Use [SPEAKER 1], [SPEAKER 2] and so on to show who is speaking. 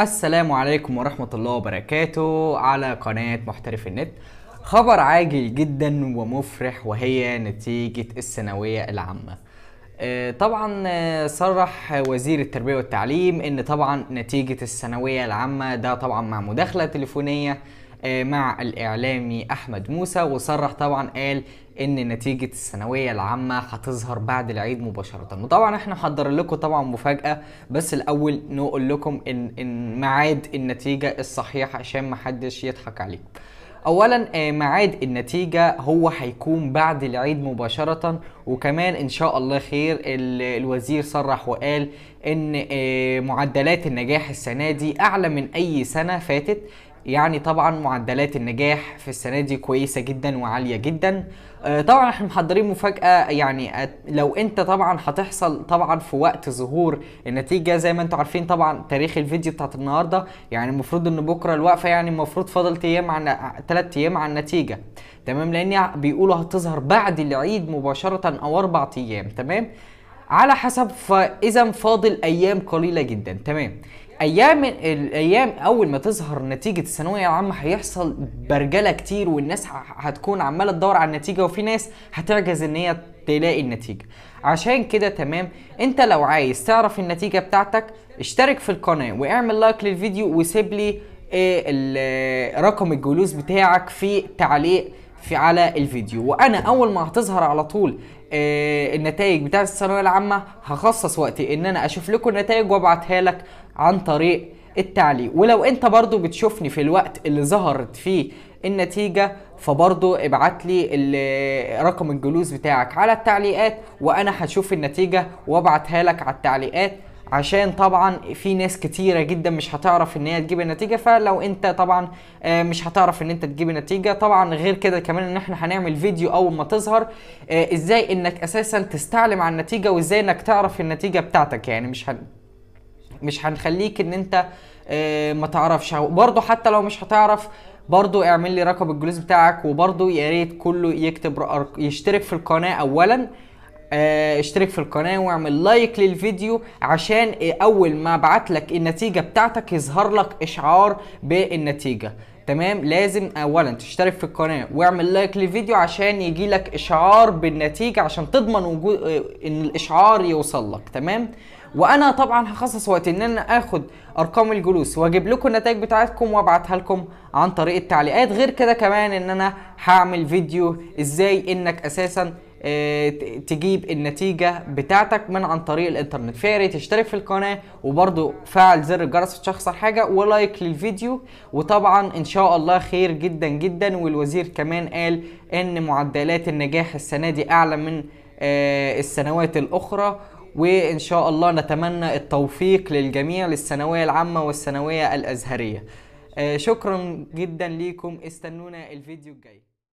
[SPEAKER 1] السلام عليكم ورحمة الله وبركاته على قناة محترف النت خبر عاجل جدا ومفرح وهي نتيجة الثانوية العامة آه، طبعا آه، صرح وزير التربية والتعليم ان طبعا نتيجة الثانوية العامة ده طبعا مع مداخلة تليفونية آه، مع الاعلامي احمد موسى وصرح طبعا قال ان نتيجه الثانويه العامه هتظهر بعد العيد مباشره وطبعا احنا حضر لكم طبعا مفاجاه بس الاول نقول لكم ان, إن ميعاد النتيجه الصحيحة عشان محدش يضحك عليكم اولا آه، ميعاد النتيجه هو هيكون بعد العيد مباشره وكمان ان شاء الله خير الوزير صرح وقال ان آه، معدلات النجاح السنه دي اعلى من اي سنه فاتت يعني طبعا معدلات النجاح في السنه دي كويسه جدا وعاليه جدا آه، طبعا احنا محضرين مفاجاه يعني آه، لو انت طبعا هتحصل طبعا في وقت ظهور النتيجه زي ما انتم عارفين طبعا تاريخ الفيديو بتاعت النهارده يعني المفروض ان بكره الوقفه يعني المفروض فضلت ايام عن ثلاث آه، ايام على النتيجه تمام لان بيقولوا هتظهر بعد العيد مباشره او اربع ايام تمام على حسب فاذا فاضل ايام قليله جدا تمام ايام الايام اول ما تظهر نتيجه الثانويه العامه هيحصل برجله كتير والناس هتكون عماله تدور على النتيجه وفي ناس هتعجز ان هي تلاقي النتيجه عشان كده تمام انت لو عايز تعرف النتيجه بتاعتك اشترك في القناه واعمل لايك للفيديو وسيب لي آه، رقم الجلوس بتاعك في تعليق في على الفيديو وانا اول ما هتظهر على طول آه النتائج بتاعه الثانويه العامه هخصص وقتي ان انا اشوف لكم النتائج وابعتها لك عن طريق التعليق ولو انت برضو بتشوفني في الوقت اللي ظهرت فيه النتيجة فبرضو ابعت لي رقم الجلوس بتاعك على التعليقات وانا هشوف النتيجة وابعتها لك على التعليقات عشان طبعا في ناس كتيره جدا مش هتعرف ان هي تجيب النتيجه فلو انت طبعا آه، مش هتعرف ان انت تجيب النتيجه طبعا غير كده كمان ان احنا هنعمل فيديو اول ما تظهر آه، ازاي انك اساسا تستعلم على النتيجه وازاي انك تعرف النتيجه بتاعتك يعني مش هن... مش هنخليك ان انت آه، ما تعرفش برضو حتى لو مش هتعرف برضو اعمل لي رقم الجلوس بتاعك وبرضو يا ريت كله يكتب يشترك في القناه اولا آه، اشترك في القناه واعمل لايك للفيديو عشان اول ما ابعت لك النتيجه بتاعتك يظهر لك اشعار بالنتيجه تمام لازم اولا تشترك في القناه واعمل لايك للفيديو عشان يجي لك اشعار بالنتيجه عشان تضمن وجود آه، ان الاشعار يوصل لك تمام وانا طبعا هخصص وقت ان انا اخد ارقام الجلوس واجيب لكم النتائج بتاعتكم وابعتها لكم عن طريق التعليقات غير كده كمان ان انا هعمل فيديو ازاي انك اساسا آه، تجيب النتيجه بتاعتك من عن طريق الانترنت فيا تشترك في القناه وبرده فعل زر الجرس مش هخسر حاجه ولايك للفيديو وطبعا ان شاء الله خير جدا جدا والوزير كمان قال ان معدلات النجاح السنه دي اعلى من آه، السنوات الاخرى وان شاء الله نتمنى التوفيق للجميع للثانويه العامه والثانويه الازهريه آه، شكرا جدا ليكم استنونا الفيديو الجاي